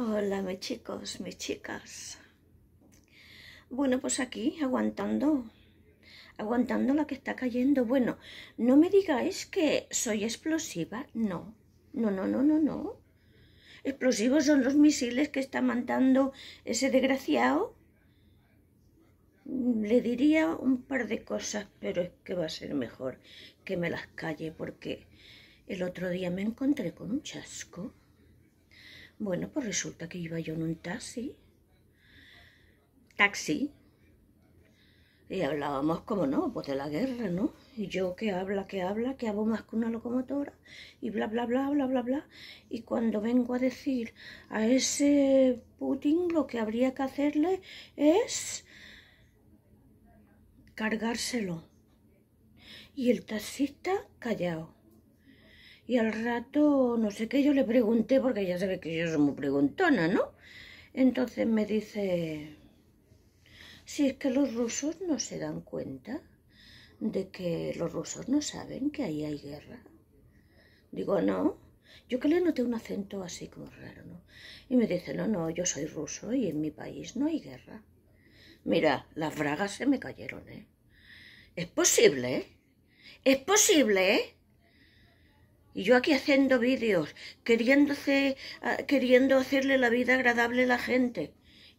Hola mis chicos, mis chicas. Bueno, pues aquí, aguantando, aguantando la que está cayendo. Bueno, no me digáis que soy explosiva, no, no, no, no, no, no. Explosivos son los misiles que está mandando ese desgraciado. Le diría un par de cosas, pero es que va a ser mejor que me las calle porque el otro día me encontré con un chasco. Bueno, pues resulta que iba yo en un taxi. Taxi. Y hablábamos, como no, pues de la guerra, ¿no? Y yo que habla, que habla, que hago más que una locomotora, y bla, bla, bla, bla, bla, bla. Y cuando vengo a decir a ese Putin lo que habría que hacerle es cargárselo. Y el taxista callado. Y al rato, no sé qué, yo le pregunté, porque ya sabe que yo soy muy preguntona, ¿no? Entonces me dice, si es que los rusos no se dan cuenta de que los rusos no saben que ahí hay guerra. Digo, no. Yo que le noté un acento así como raro, ¿no? Y me dice, no, no, yo soy ruso y en mi país no hay guerra. Mira, las bragas se me cayeron, ¿eh? Es posible, ¿eh? Es posible, ¿eh? Y yo aquí haciendo vídeos, queriéndose, ah, queriendo hacerle la vida agradable a la gente.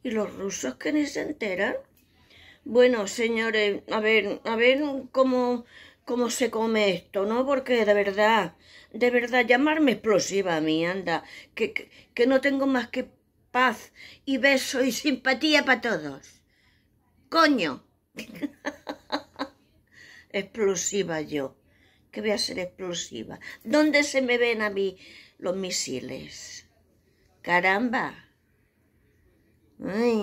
¿Y los rusos que ni se enteran? Bueno, señores, a ver, a ver cómo, cómo se come esto, ¿no? Porque de verdad, de verdad, llamarme explosiva a mí, anda, que, que, que no tengo más que paz y beso y simpatía para todos. Coño. explosiva yo que voy a ser explosiva. ¿Dónde se me ven a mí los misiles? Caramba. Ay.